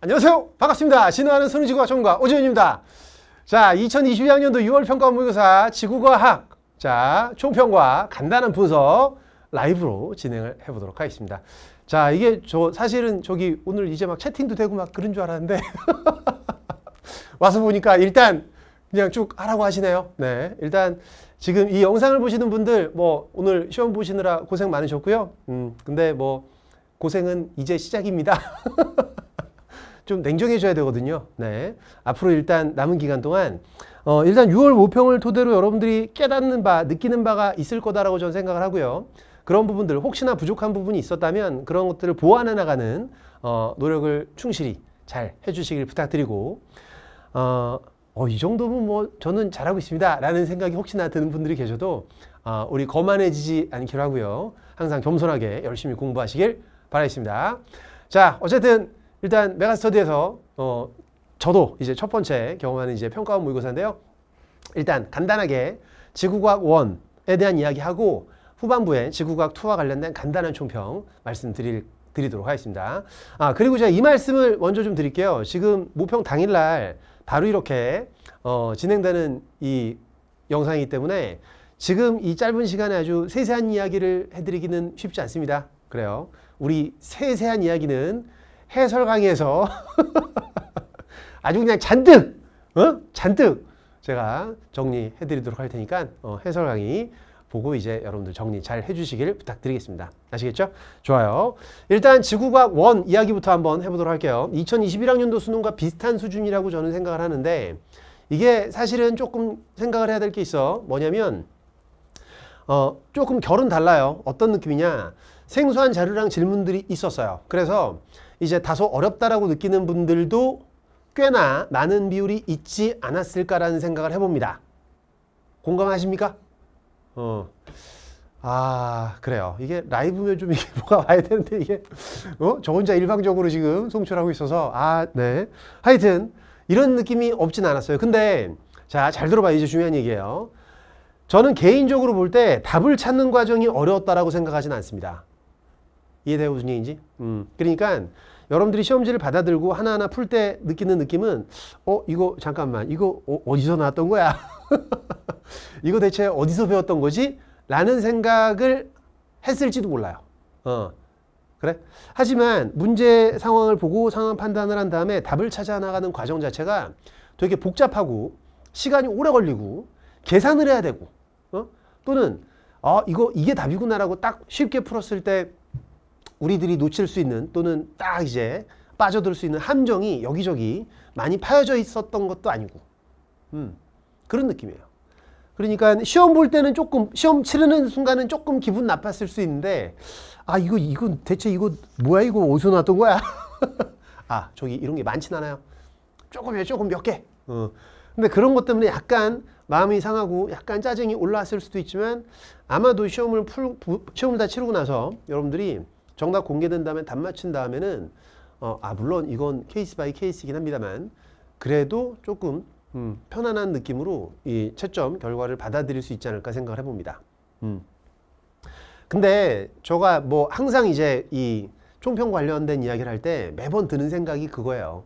안녕하세요. 반갑습니다. 진화하는 수능지구과 전문가 오지훈입니다. 자, 2022학년도 6월 평가 모의고사 지구과학 자 총평과 간단한 분석 라이브로 진행을 해보도록 하겠습니다. 자, 이게 저 사실은 저기 오늘 이제 막 채팅도 되고 막 그런 줄 알았는데 와서 보니까 일단 그냥 쭉 하라고 하시네요. 네, 일단 지금 이 영상을 보시는 분들 뭐 오늘 시험 보시느라 고생 많으셨고요. 음, 근데 뭐 고생은 이제 시작입니다. 좀 냉정해져야 되거든요. 네. 앞으로 일단 남은 기간 동안 어, 일단 6월 모평을 토대로 여러분들이 깨닫는 바, 느끼는 바가 있을 거다라고 저는 생각을 하고요. 그런 부분들 혹시나 부족한 부분이 있었다면 그런 것들을 보완해 나가는 어, 노력을 충실히 잘 해주시길 부탁드리고 어, 어, 이 정도면 뭐 저는 잘하고 있습니다 라는 생각이 혹시나 드는 분들이 계셔도 어, 우리 거만해지지 않기로 하고요 항상 겸손하게 열심히 공부하시길 바라겠습니다 자 어쨌든 일단 메가스터디에서 어, 저도 이제 첫 번째 경험하는 이제 평가원 모의고사인데요. 일단 간단하게 지구과학 1에 대한 이야기하고 후반부에 지구과학 2와 관련된 간단한 총평 말씀드릴 드리도록 하겠습니다. 아 그리고 제가 이 말씀을 먼저 좀 드릴게요. 지금 모평 당일날 바로 이렇게 어, 진행되는 이 영상이기 때문에 지금 이 짧은 시간에 아주 세세한 이야기를 해드리기는 쉽지 않습니다. 그래요. 우리 세세한 이야기는 해설 강의에서 아주 그냥 잔뜩 어? 잔뜩 제가 정리해 드리도록 할 테니까 어, 해설 강의 보고 이제 여러분들 정리 잘 해주시길 부탁드리겠습니다. 아시겠죠? 좋아요. 일단 지구과학 1 이야기부터 한번 해보도록 할게요. 2021학년도 수능과 비슷한 수준이라고 저는 생각을 하는데 이게 사실은 조금 생각을 해야 될 게 있어. 뭐냐면 어, 조금 결은 달라요. 어떤 느낌이냐. 생소한 자료랑 질문들이 있었어요. 그래서 이제 다소 어렵다라고 느끼는 분들도 꽤나 많은 비율이 있지 않았을까라는 생각을 해봅니다. 공감하십니까? 어. 아 그래요 이게 라이브면 좀 이게 뭐가 와야 되는데 이게 어? 저 혼자 일방적으로 지금 송출하고 있어서 아 네 하여튼 이런 느낌이 없진 않았어요 근데 자 잘 들어봐 이제 중요한 얘기예요 저는 개인적으로 볼 때 답을 찾는 과정이 어려웠다라고 생각하진 않습니다 이해되고 무슨 얘기인지 음 그러니까 여러분들이 시험지를 받아들고 하나하나 풀 때 느끼는 느낌은 어 이거 잠깐만 이거 어, 디서 나왔던 거야 이거 대체 어디서 배웠던 거지 라는 생각을 했을지도 몰라요 어 그래 하지만 문제 상황을 보고 상황 판단을 한 다음에 답을 찾아 나가는 과정 자체가 되게 복잡하고 시간이 오래 걸리고 계산을 해야 되고 어? 또는 어 이거 이게 답이구나라고 딱 쉽게 풀었을 때 우리들이 놓칠 수 있는 또는 딱 이제 빠져들 수 있는 함정이 여기저기 많이 파여져 있었던 것도 아니고 음, 그런 느낌이에요. 그러니까 시험 볼 때는 조금 시험 치르는 순간은 조금 기분 나빴을 수 있는데 아 이거 이건 대체 이거 뭐야 이거 어디서 났던 거야? 아 저기 이런 게 많진 않아요. 조금요 조금 몇 개. 어. 근데 그런 것 때문에 약간 마음이 상하고 약간 짜증이 올라왔을 수도 있지만 아마도 시험을 풀 시험을 다 치르고 나서 여러분들이 정답 공개된 다음에 답 맞힌 다음에는 어, 아 물론 이건 케이스 바이 케이스이긴 합니다만 그래도 조금 음, 편안한 느낌으로 이 채점 결과를 받아들일 수 있지 않을까 생각을 해봅니다. 음. 근데 저가뭐 항상 이제 이 총평 관련된 이야기를 할 때 매번 드는 생각이 그거예요.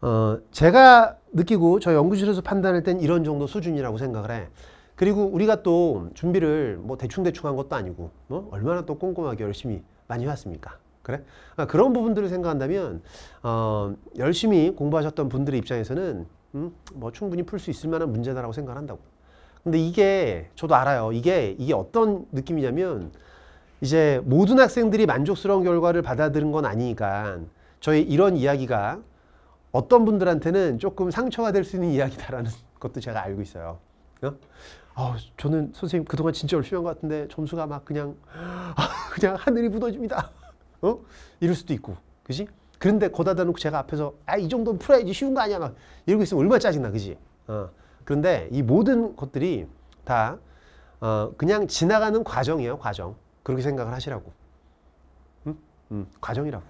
어, 제가 느끼고 저 연구실에서 판단할 땐 이런 정도 수준이라고 생각을 해. 그리고 우리가 또 준비를 뭐 대충대충 한 것도 아니고 어? 얼마나 또 꼼꼼하게 열심히 많이 왔습니까? 그래? 그 그런 부분들을 생각한다면 어, 열심히 공부하셨던 분들의 입장에서는 음, 뭐 충분히 풀 수 있을 만한 문제다라고 생각을 한다고. 근데 이게 저도 알아요. 이게 이게 어떤 느낌이냐면 이제 모든 학생들이 만족스러운 결과를 받아들인 건 아니니까 저희 이런 이야기가 어떤 분들한테는 조금 상처가 될 수 있는 이야기다라는 것도 제가 알고 있어요. 어? 아, 저는 선생님 그동안 진짜 열심히 한 것 같은데 점수가 막 그냥 아, 그냥 하늘이 무너집니다. 어? 이럴 수도 있고, 그지? 그런데 거다다 놓고 제가 앞에서 아이 정도는 풀어야지 쉬운 거 아니야 막 이러고 있으면 얼마나 짜증나, 그지? 어. 그런데 이 모든 것들이 다 어, 그냥 지나가는 과정이에요, 과정. 그렇게 생각을 하시라고. 음? 음, 과정이라고.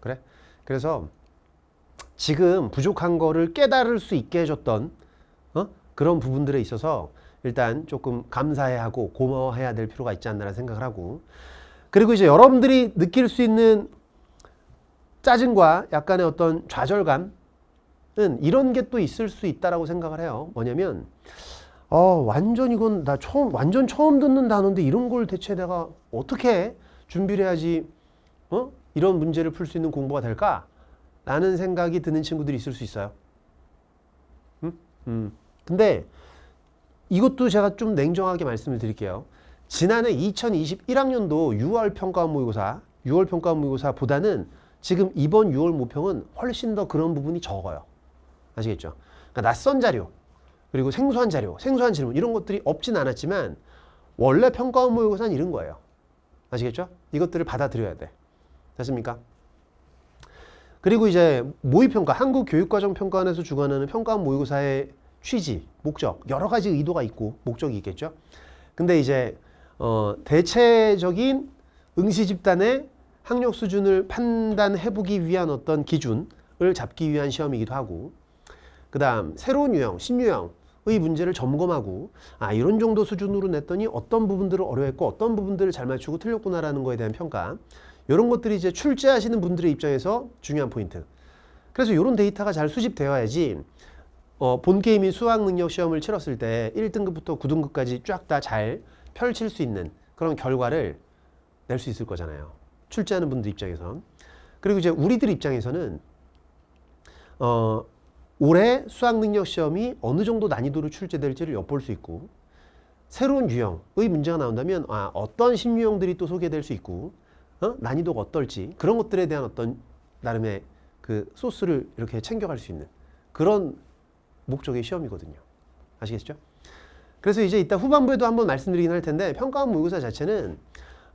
그래? 그래서 지금 부족한 거를 깨달을 수 있게 해줬던 어? 그런 부분들에 있어서 일단 조금 감사해야 하고 고마워해야 될 필요가 있지 않나라는 생각을 하고 그리고 이제 여러분들이 느낄 수 있는 짜증과 약간의 어떤 좌절감은 이런 게 또 있을 수 있다라고 생각을 해요. 뭐냐면 어, 완전 이건 나 처음 완전 처음 듣는 단어인데 이런 걸 대체 내가 어떻게 준비를 해야지 어? 이런 문제를 풀 수 있는 공부가 될까? 라는 생각이 드는 친구들이 있을 수 있어요. 음? 음. 근데 이것도 제가 좀 냉정하게 말씀을 드릴게요. 지난해 2021학년도 6월 평가 모의고사, 6월 평가 모의고사보다는 지금 이번 6월 모평은 훨씬 더 그런 부분이 적어요. 아시겠죠? 그러니까 낯선 자료, 그리고 생소한 자료, 생소한 질문 이런 것들이 없진 않았지만 원래 평가 모의고사는 이런 거예요. 아시겠죠? 이것들을 받아들여야 돼. 됐습니까? 그리고 이제 모의평가, 한국교육과정평가원에서 주관하는 평가 모의고사의 취지, 목적 여러 가지 의도가 있고 목적이 있겠죠. 근데 이제 어, 대체적인 응시 집단의 학력 수준을 판단해 보기 위한 어떤 기준을 잡기 위한 시험이기도 하고 그 다음 새로운 유형, 신유형 의 문제를 점검하고 아 이런 정도 수준으로 냈더니 어떤 부분들을 어려웠고 어떤 부분들을 잘 맞추고 틀렸구나라는 거에 대한 평가 이런 것들이 이제 출제하시는 분들의 입장에서 중요한 포인트 그래서 이런 데이터가 잘 수집되어야지 어, 본게임인 수학 능력 시험을 치렀을 때 1등급부터 9등급까지 쫙 다 잘 펼칠 수 있는 그런 결과를 낼 수 있을 거잖아요. 출제하는 분들 입장에선. 그리고 이제 우리들 입장에서는 어, 올해 수학 능력 시험이 어느 정도 난이도로 출제될지를 엿볼 수 있고 새로운 유형의 문제가 나온다면 아, 어떤 신유형들이 또 소개될 수 있고 어? 난이도가 어떨지 그런 것들에 대한 어떤 나름의 그 소스를 이렇게 챙겨갈 수 있는 그런 목적의 시험이거든요. 아시겠죠? 그래서 이제 이따 후반부에도 한번 말씀드리긴 할 텐데 평가원 모의고사 자체는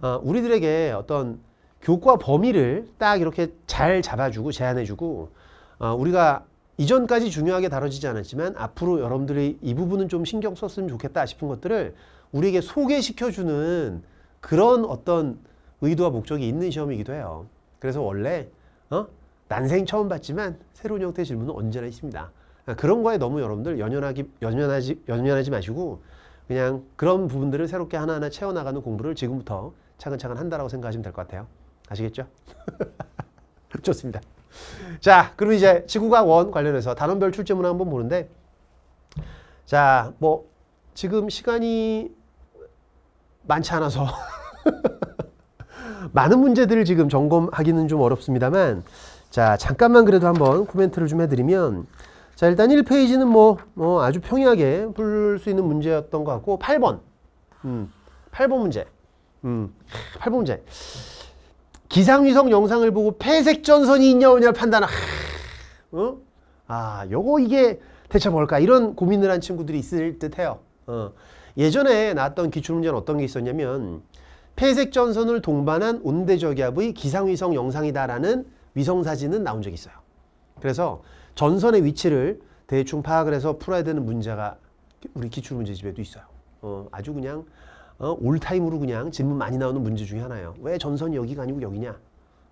어, 우리들에게 어떤 교과 범위를 딱 이렇게 잘 잡아주고 제한해주고 어, 우리가 이전까지 중요하게 다뤄지지 않았지만 앞으로 여러분들이 이 부분은 좀 신경 썼으면 좋겠다 싶은 것들을 우리에게 소개시켜주는 그런 어떤 의도와 목적이 있는 시험이기도 해요. 그래서 원래 어? 난생 처음 봤지만 새로운 형태의 질문은 언제나 있습니다. 그러니까 그런 거에 너무 여러분들 연연하기, 연연하지, 연연하지 마시고 그냥 그런 부분들을 새롭게 하나하나 채워나가는 공부를 지금부터 차근차근 한다라고 생각하시면 될 것 같아요. 아시겠죠? 좋습니다. 자, 그럼 이제 지구과학 원 관련해서 단원별 출제문 을 한번 보는데 자, 뭐 지금 시간이 많지 않아서 많은 문제들을 지금 점검하기는 좀 어렵습니다만 자, 잠깐만 그래도 한번 코멘트를 좀 해드리면 자 일단 1페이지는 뭐, 뭐 아주 평이하게 풀 수 있는 문제였던 것 같고 8번 음, 8번 문제 음, 8번 문제 기상위성 영상을 보고 폐색전선이 있냐 없냐 판단하 어? 아 요거 이게 대체 뭘까 이런 고민을 한 친구들이 있을 듯해요 어. 예전에 나왔던 기출문제는 어떤 게 있었냐면 폐색전선을 동반한 온대저기압의 기상위성 영상이다라는 위성사진은 나온 적이 있어요 그래서 전선의 위치를 대충 파악을 해서 풀어야 되는 문제가 우리 기출문제집에도 있어요. 어, 아주 그냥 어, 올타임으로 그냥 질문 많이 나오는 문제 중에 하나예요. 왜 전선이 여기가 아니고 여기냐?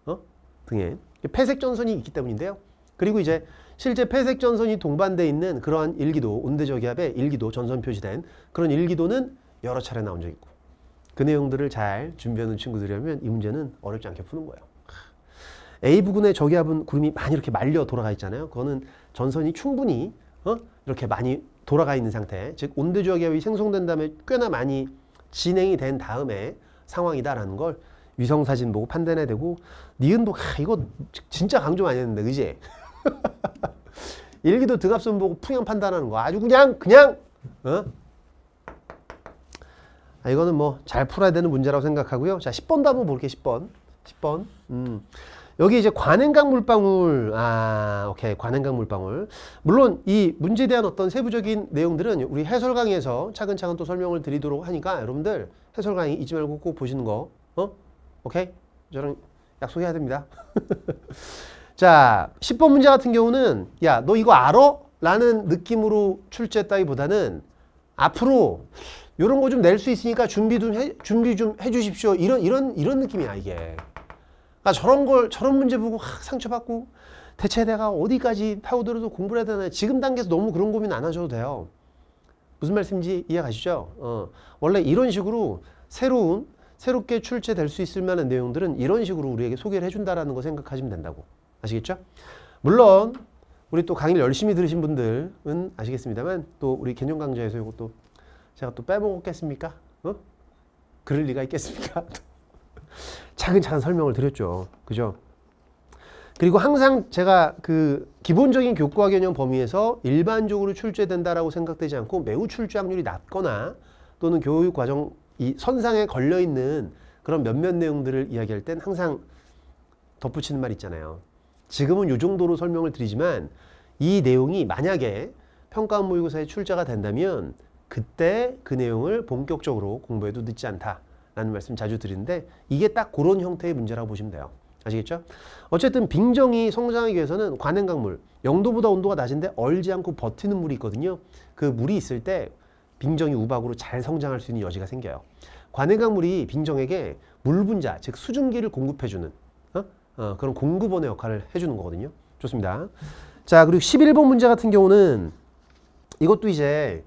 어? 등의 폐색 전선이 있기 때문인데요. 그리고 이제 실제 폐색 전선이 동반돼 있는 그러한 일기도 온대저기압의 일기도 전선 표시된 그런 일기도는 여러 차례 나온 적 있고 그 내용들을 잘 준비하는 친구들이라면 이 문제는 어렵지 않게 푸는 거예요. A 부근의 저기압은 구름이 많이 이렇게 말려 돌아가 있잖아요. 그거는 전선이 충분히 어? 이렇게 많이 돌아가 있는 상태, 즉 온대 저기압이 생성된 다음에 꽤나 많이 진행이 된 다음에 상황이다라는 걸 위성 사진 보고 판단해야 되고 니은도 아, 이거 진짜 강조 많이 했는데 그지? 일기도 등갑선 보고 풍향 판단하는 거 아주 그냥 그냥 어? 아, 이거는 뭐 잘 풀어야 되는 문제라고 생각하고요. 자, 10번 답은 볼게요. 10번. 10번. 음. 여기 이제 관행각 물방울, 아, 오케이. 관행각 물방울. 물론 이 문제에 대한 어떤 세부적인 내용들은 우리 해설 강의에서 차근차근 또 설명을 드리도록 하니까 여러분들 해설 강의 잊지 말고 꼭 보시는 거, 어? 오케이? 저랑 약속해야 됩니다. 자, 10번 문제 같은 경우는 야, 너 이거 알아? 라는 느낌으로 출제했다기보다는 앞으로 요런 거 좀 낼 수 있으니까 준비 좀 해, 준비 좀 해주십시오. 이런 이런 이런 느낌이야 이게. 그러니까 저런 걸 저런 문제 보고 상처받고 대체 내가 어디까지 파고들어서 공부를 해야 되나 지금 단계에서 너무 그런 고민 안 하셔도 돼요. 무슨 말씀인지 이해 가시죠? 어, 원래 이런 식으로 새로운 새롭게 출제될 수 있을 만한 내용들은 이런 식으로 우리에게 소개를 해준다라는 거 생각하시면 된다고 아시겠죠? 물론 우리 또 강의를 열심히 들으신 분들은 아시겠습니다만 또 우리 개념 강좌에서 이것도 제가 또 빼먹었겠습니까? 어? 그럴 리가 있겠습니까? 차근차근 설명을 드렸죠. 그죠? 그리고 항상 제가 그 기본적인 교과 개념 범위에서 일반적으로 출제된다라고 생각되지 않고 매우 출제 확률이 낮거나 또는 교육 과정 이 선상에 걸려 있는 그런 몇몇 내용들을 이야기할 땐 항상 덧붙이는 말 있잖아요. 지금은 요 정도로 설명을 드리지만 이 내용이 만약에 평가원 모의고사에 출제가 된다면 그때 그 내용을 본격적으로 공부해도 늦지 않다. 라는 말씀 자주 드리는데 이게 딱 그런 형태의 문제라고 보시면 돼요. 아시겠죠? 어쨌든 빙정이 성장하기 위해서는 관행강물, 영도보다 온도가 낮은데 얼지 않고 버티는 물이 있거든요. 그 물이 있을 때 빙정이 우박으로 잘 성장할 수 있는 여지가 생겨요. 관행강물이 빙정에게 물분자, 즉 수증기를 공급해주는 어? 어, 그런 공급원의 역할을 해주는 거거든요. 좋습니다. 자, 그리고 11번 문제 같은 경우는 이것도 이제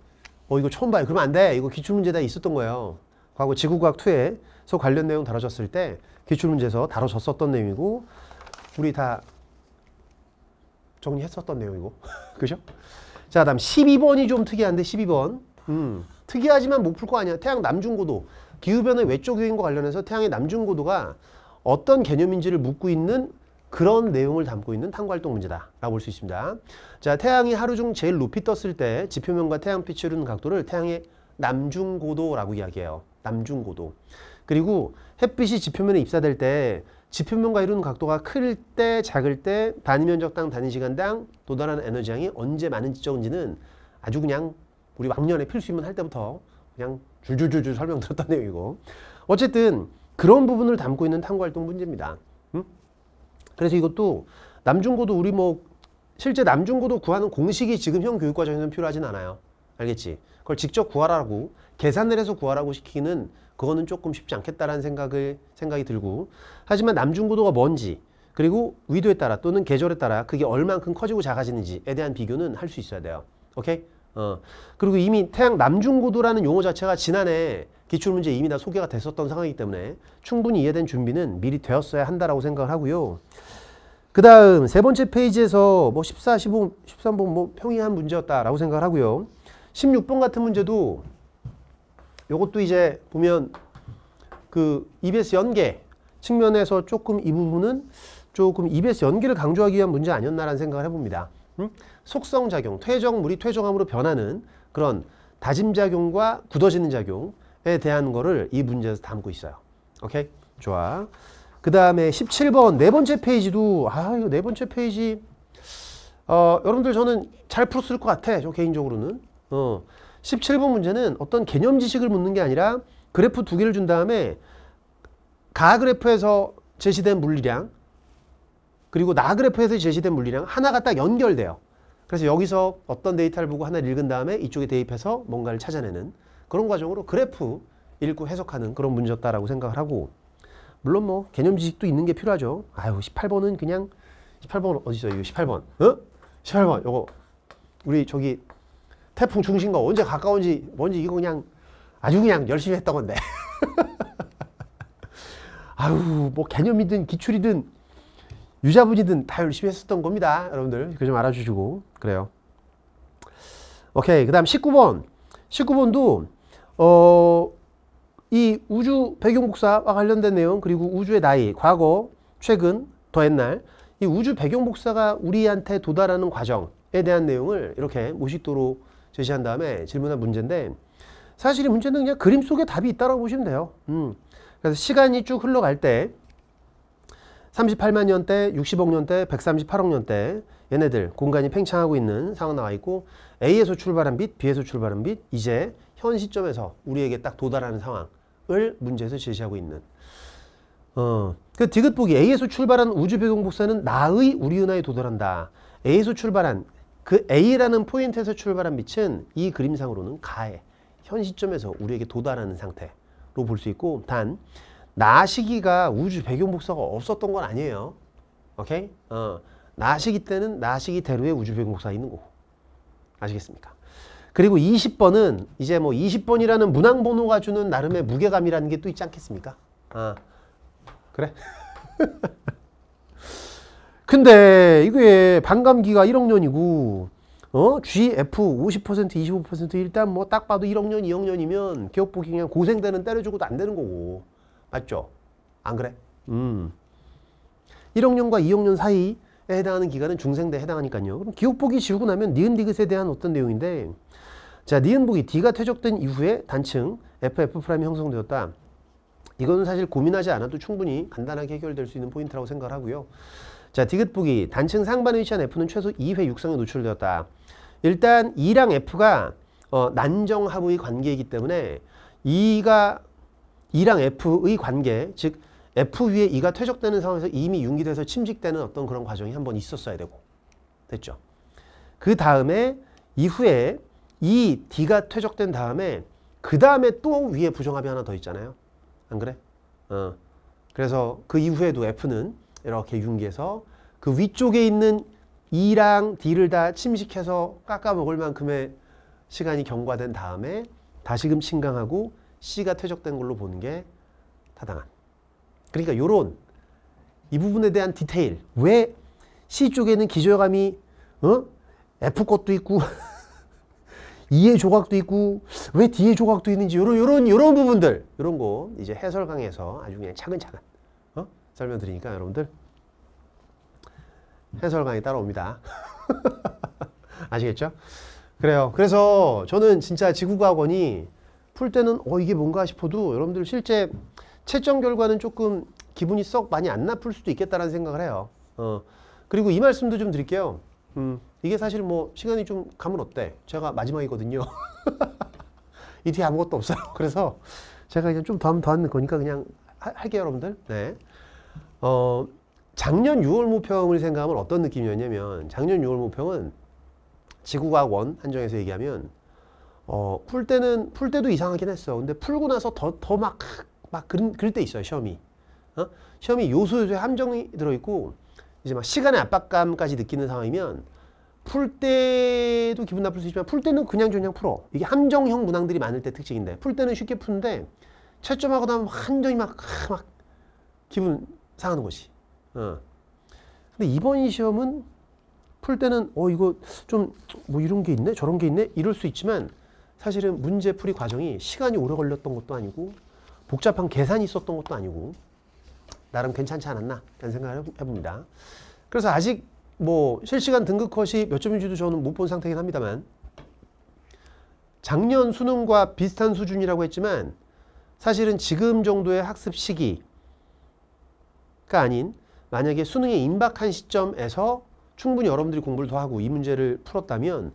어 이거 처음 봐요. 그러면 안 돼. 이거 기출문제다 있었던 거예요. 과거 지구과학 2에서 관련 내용 다뤄졌을 때 기출문제에서 다뤄졌었던 내용이고 우리 다 정리했었던 내용이고 그죠? 자 다음 12번이 좀 특이한데 12번 음, 특이하지만 못 풀 거 아니야 태양 남중고도 기후변화 외쪽 요인과 관련해서 태양의 남중고도가 어떤 개념인지를 묻고 있는 그런 내용을 담고 있는 탐구활동 문제다 라고 볼 수 있습니다 자 태양이 하루 중 제일 높이 떴을 때 지표면과 태양빛을 흐르는 각도를 태양의 남중고도라고 이야기해요 남중고도. 그리고 햇빛이 지표면에 입사될 때 지표면과 이루는 각도가 클 때 작을 때 단위 면적당 단위 시간당 도달하는 에너지 양이 언제 많은 지적인지는 아주 그냥 우리 왕년에 필수이면 할 때부터 그냥 줄줄줄줄 설명 드렸던 내용이고 어쨌든 그런 부분을 담고 있는 탐구활동 문제입니다. 음? 그래서 이것도 남중고도 우리 뭐 실제 남중고도 구하는 공식이 지금 현 교육과정에는 필요하진 않아요. 알겠지? 그걸 직접 구하라고 계산을 해서 구하라고 시키는 그거는 조금 쉽지 않겠다라는 생각을 생각이 들고 하지만 남중구도가 뭔지 그리고 위도에 따라 또는 계절에 따라 그게 얼만큼 커지고 작아지는지에 대한 비교는 할 수 있어야 돼요. 오케이? 어. 그리고 이미 태양 남중고도라는 용어 자체가 지난해 기출문제 이미 다 소개가 됐었던 상황이기 때문에 충분히 이해된 준비는 미리 되었어야 한다라고 생각을 하고요. 그 다음 세 번째 페이지에서 뭐 14, 15, 13번 뭐 평이한 문제였다라고 생각을 하고요. 16번 같은 문제도 이것도 이제 보면 그 EBS 연계 측면에서 조금 이 부분은 조금 EBS 연계를 강조하기 위한 문제 아니었나라는 생각을 해봅니다. 음? 속성작용, 퇴적물이 퇴적함으로 변하는 그런 다짐작용과 굳어지는 작용에 대한 거를 이 문제에서 담고 있어요. 오케이? 좋아. 그 다음에 17번 네 번째 페이지도 아 이거 네 번째 페이지 어 여러분들 저는 잘 풀었을 것 같아 저 개인적으로는 어 17번 문제는 어떤 개념 지식을 묻는 게 아니라 그래프 두 개를 준 다음에 가 그래프에서 제시된 물리량 그리고 나 그래프에서 제시된 물리량 하나가 딱 연결돼요. 그래서 여기서 어떤 데이터를 보고 하나를 읽은 다음에 이쪽에 대입해서 뭔가를 찾아내는 그런 과정으로 그래프 읽고 해석하는 그런 문제였다라고 생각을 하고 물론 뭐 개념 지식도 있는 게 필요하죠. 아유 18번은 그냥 18번 어디서 이거 18번 어? 18번 이거 우리 저기 태풍 중심과 언제 가까운지 뭔지 이거 그냥 아주 그냥 열심히 했던 건데. 아유, 뭐 개념이든 기출이든 유자분이든 다 열심히 했었던 겁니다. 여러분들 그좀 알아주시고 그래요. 오케이. 그다음 19번. 19번도 어 이 우주 배경복사와 관련된 내용 그리고 우주의 나이, 과거, 최근, 더 옛날 이 우주 배경복사가 우리한테 도달하는 과정에 대한 내용을 이렇게 무식도로 제시한 다음에 질문한 문제인데 사실 이 문제는 그냥 그림 속에 답이 있다라고 보시면 돼요. 음. 그래서 시간이 쭉 흘러갈 때 38만 년대, 60억 년대, 138억 년대 얘네들 공간이 팽창하고 있는 상황 나와 있고 A에서 출발한 빛, B에서 출발한 빛 이제 현 시점에서 우리에게 딱 도달하는 상황을 문제에서 제시하고 있는 어, 그 디귿보기 A에서 출발한 우주 배경 복사는 나의 우리 은하에 도달한다. A에서 출발한 그 A라는 포인트에서 출발한 빛은 이 그림상으로는 가해, 현 시점에서 우리에게 도달하는 상태로 볼 수 있고 단, 나 시기가 우주 배경 복사가 없었던 건 아니에요. 오케이? 어, 나 시기 때는 나 시기대로의 우주 배경 복사 있는 거고. 아시겠습니까? 그리고 20번은 이제 뭐 20번이라는 문항 번호가 주는 나름의 무게감이라는 게 또 있지 않겠습니까? 아, 그래? 근데 이게 반감기가 1억 년이고 어? GF 50% 25% 일단 뭐 딱 봐도 1억 년 2억 년이면 기업 보기 그냥 고생되는 때려주고도 안 되는 거고 맞죠? 안 그래? 음. 1억 년과 2억 년 사이에 해당하는 기간은 중생대에 해당하니까요. 그럼 기업보기 지우고 나면 니은디귿에 대한 어떤 내용인데 자 니은보기 D가 퇴적된 이후에 단층 FF 프라임이 형성되었다. 이거는 사실 고민하지 않아도 충분히 간단하게 해결될 수 있는 포인트라고 생각하고요. 자, 디귿북이 단층 상반에 위치한 F는 최소 2회 육성에 노출되었다. 일단 E랑 F가 어, 난정하부의 관계이기 때문에 E가 E랑 F의 관계, 즉 F 위에 E가 퇴적되는 상황에서 이미 융기돼서 침식되는 어떤 그런 과정이 한 번 있었어야 되고 됐죠. 그 다음에 이후에 이 D가 퇴적된 다음에 그 다음에 또 위에 부정합이 하나 더 있잖아요. 안 그래? 어. 그래서 그 이후에도 F는 이렇게 융기해서 그 위쪽에 있는 이랑 D를 다 침식해서 깎아먹을 만큼의 시간이 경과된 다음에 다시금 신강하고 C가 퇴적된 걸로 보는 게 타당한. 그러니까 요런 이 부분에 대한 디테일 왜 C 쪽에는 기저감이 어? F 것도 있고 E의 조각도 있고 왜 D의 조각도 있는지 요런 요런 요런 부분들 요런 거 이제 해설 강에서 아주 그냥 차근차근 설명드리니까 여러분들 해설 강의 따라옵니다. 아시겠죠? 그래요. 그래서 저는 진짜 지구과학원이 풀 때는 어 이게 뭔가 싶어도 여러분들 실제 채점 결과는 조금 기분이 썩 많이 안 나쁠 수도 있겠다라는 생각을 해요. 어. 그리고 이 말씀도 좀 드릴게요. 음, 이게 사실 뭐 시간이 좀 가면 어때? 제가 마지막이거든요. 이 뒤에 아무것도 없어요. 그래서 제가 그냥 좀더 하면 더 하는 거니까 그냥 하, 할게요 여러분들. 네. 어, 작년 6월 모평을 생각하면 어떤 느낌이었냐면 작년 6월 모평은 지구과학 원 한정에서 얘기하면 어, 풀 때는 풀 때도 이상하긴 했어. 근데 풀고 나서 더 더 막 막 그런 그럴 때 있어요 시험이. 어? 시험이 요소 요소에 함정이 들어있고 이제 막 시간의 압박감까지 느끼는 상황이면 풀 때도 기분 나쁠 수 있지만 풀 때는 그냥 저냥 풀어. 이게 함정형 문항들이 많을 때 특징인데 풀 때는 쉽게 푸는데 채점하고 나면 한정이 막, 막 기분 상하는 것이. 어. 근데 이번 시험은 풀 때는 어 이거 좀 뭐 이런 게 있네 저런 게 있네 이럴 수 있지만 사실은 문제 풀이 과정이 시간이 오래 걸렸던 것도 아니고 복잡한 계산이 있었던 것도 아니고 나름 괜찮지 않았나 라는 생각을 해봅니다. 그래서 아직 뭐 실시간 등급 컷이 몇 점인지도 저는 못 본 상태긴 합니다만 작년 수능과 비슷한 수준이라고 했지만 사실은 지금 정도의 학습 시기 그러니까 아닌 만약에 수능에 임박한 시점에서 충분히 여러분들이 공부를 더 하고 이 문제를 풀었다면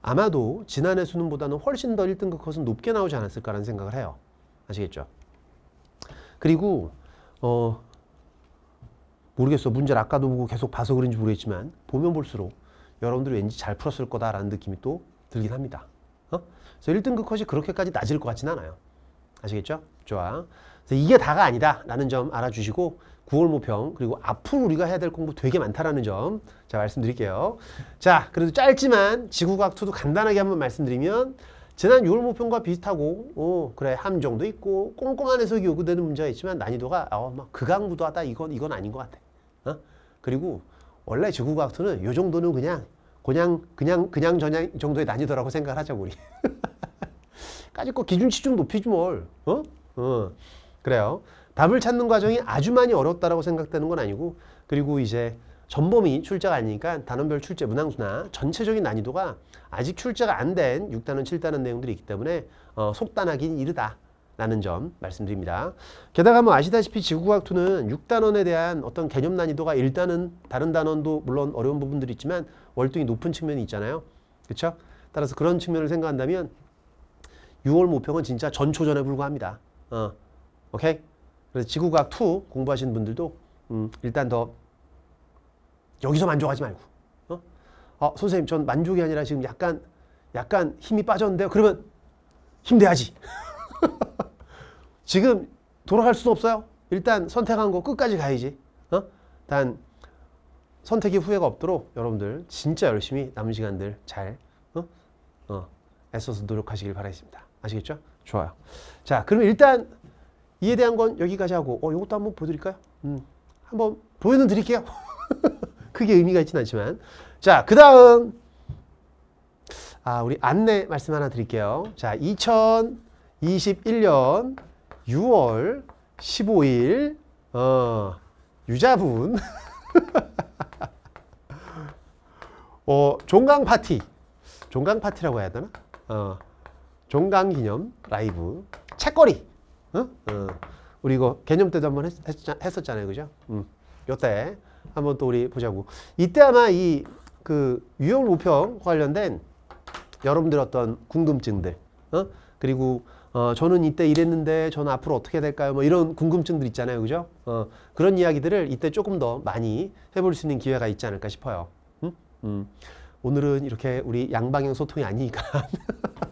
아마도 지난해 수능보다는 훨씬 더 1등급 컷은 높게 나오지 않았을까라는 생각을 해요. 아시겠죠? 그리고 어 모르겠어. 문제를 아까도 보고 계속 봐서 그런지 모르겠지만 보면 볼수록 여러분들이 왠지 잘 풀었을 거다라는 느낌이 또 들긴 합니다. 어? 그래서 1등급 컷이 그렇게까지 낮을 것 같진 않아요. 아시겠죠? 좋아. 그래서 이게 다가 아니다라는 점 알아주시고 9월 모평 그리고 앞으로 우리가 해야 될 공부 되게 많다라는 점 자 말씀드릴게요. 자 그래도 짧지만 지구과학2도 간단하게 한번 말씀드리면 지난 6월 모평과 비슷하고 어, 그래 함정도 있고 꼼꼼한 해석이 요구되는 문제가 있지만 난이도가 어, 막 극악무도하다 이건 이건 아닌 것 같아. 어? 그리고 원래 지구과학2는 요 정도는 그냥 그냥 그냥 그냥 저냥 정도의 난이도라고 생각하자 우리. 까짓 거 기준치 좀 높이지 뭘. 어? 어. 그래요. 답을 찾는 과정이 아주 많이 어렵다라고 생각되는 건 아니고 그리고 이제 전범위 출제가 아니니까 단원별 출제 문항수나 전체적인 난이도가 아직 출제가 안 된 6단원, 7단원 내용들이 있기 때문에 어, 속단하기는 이르다. 라는 점 말씀드립니다. 게다가 뭐 아시다시피 지구과학2는 6단원에 대한 어떤 개념 난이도가 일단은 다른 단원도 물론 어려운 부분들이 있지만 월등히 높은 측면이 있잖아요. 그렇죠? 따라서 그런 측면을 생각한다면 6월 모평은 진짜 전초전에 불과합니다. 어, 오케이? 그래서 지구과학 2 공부하시는 분들도 음, 일단 더 여기서 만족하지 말고 어? 아, 선생님 전 만족이 아니라 지금 약간 약간 힘이 빠졌는데요. 그러면 힘내야지. 지금 돌아갈 수도 없어요. 일단 선택한 거 끝까지 가야지. 어? 단 선택의 후회가 없도록 여러분들 진짜 열심히 남은 시간들 잘 어? 어, 애써서 노력하시길 바라겠습니다. 아시겠죠? 좋아요. 자, 그럼 일단 이에 대한 건 여기까지 하고 어 이것도 한번 보여드릴까요? 음, 한번 보여 드릴게요. 크게 의미가 있진 않지만 자그 다음 아 우리 안내 말씀 하나 드릴게요. 자 2021년 6월 15일 어, 유자분 어, 종강 파티 종강 파티라고 해야 되나? 어, 종강 기념 라이브 책거리 어? 어. 우리 이거 개념 때도 한 번 했, 었잖아요 그죠? 음. 요때 한번 또 우리 보자고. 이때 아마 이 그 유형 우평 관련된 여러분들 어떤 궁금증들 어? 그리고 어, 저는 이때 이랬는데 저는 앞으로 어떻게 될까요? 뭐 이런 궁금증들 있잖아요. 그죠? 어, 그런 이야기들을 이때 조금 더 많이 해볼 수 있는 기회가 있지 않을까 싶어요. 음? 음. 오늘은 이렇게 우리 양방향 소통이 아니니까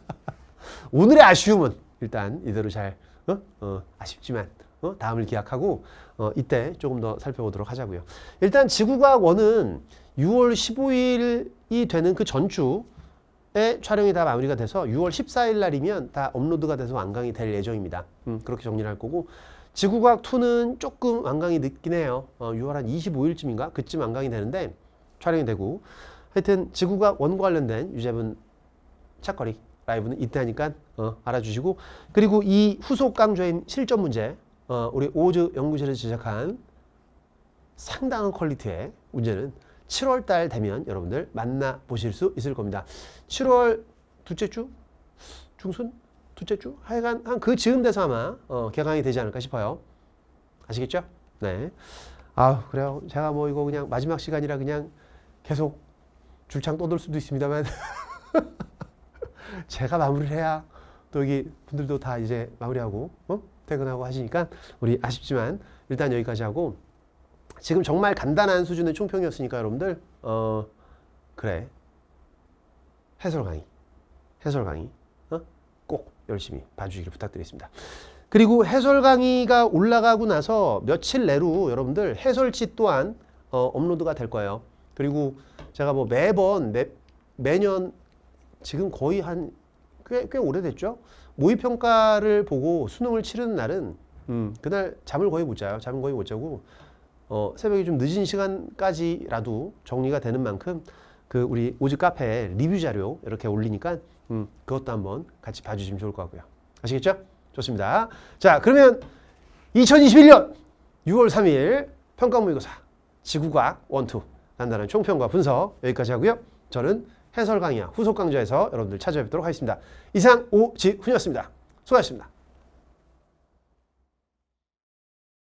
오늘의 아쉬움은 일단 이대로 잘 어? 어, 아쉽지만 어? 다음을 기약하고 어, 이때 조금 더 살펴보도록 하자고요. 일단 지구과학 원은 6월 15일이 되는 그 전주에 촬영이 다 마무리가 돼서 6월 14일 날이면 다 업로드가 돼서 완강이 될 예정입니다. 음, 그렇게 정리를 할 거고 지구과학 2는 조금 완강이 늦긴 해요. 어, 6월 한 25일쯤인가 그쯤 완강이 되는데 촬영이 되고 하여튼 지구과학 원과 관련된 유재분 착거리 라이브는 이때 하니까 어, 알아주시고 그리고 이 후속 강좌인 실전 문제 어, 우리 오즈 연구실에서 제작한 상당한 퀄리티의 문제는 7월 달 되면 여러분들 만나보실 수 있을 겁니다. 7월 둘째 주? 중순? 둘째 주? 하여간 한 그 즈음 돼서 아마 어, 개강이 되지 않을까 싶어요. 아시겠죠? 네. 아 그래요. 제가 뭐 이거 그냥 마지막 시간이라 그냥 계속 줄창 떠들 수도 있습니다만 제가 마무리를 해야 또 여기 분들도 다 이제 마무리하고 어? 퇴근하고 하시니까 우리 아쉽지만 일단 여기까지 하고 지금 정말 간단한 수준의 총평이었으니까 여러분들 어 그래 해설 강의 해설 강의 어? 꼭 열심히 봐주시길 부탁드리겠습니다. 그리고 해설 강의가 올라가고 나서 며칠 내로 여러분들 해설지 또한 어, 업로드가 될 거예요. 그리고 제가 뭐 매번 매, 매년 지금 거의 한 꽤 꽤 오래됐죠. 모의 평가를 보고 수능을 치르는 날은 음, 그날 잠을 거의 못 자요. 잠을 거의 못 자고 어, 새벽에 좀 늦은 시간까지라도 정리가 되는 만큼 그 우리 오즈 카페 리뷰 자료 이렇게 올리니까 음, 그것도 한번 같이 봐주시면 좋을 것 같고요. 아시겠죠? 좋습니다. 자 그러면 2021년 6월 3일 평가모의고사 지구과학 원투 간단한 총평과 분석 여기까지 하고요. 저는 해설 강의와 후속 강좌에서 여러분들 찾아뵙도록 하겠습니다. 이상 오지훈이었습니다. 수고하셨습니다.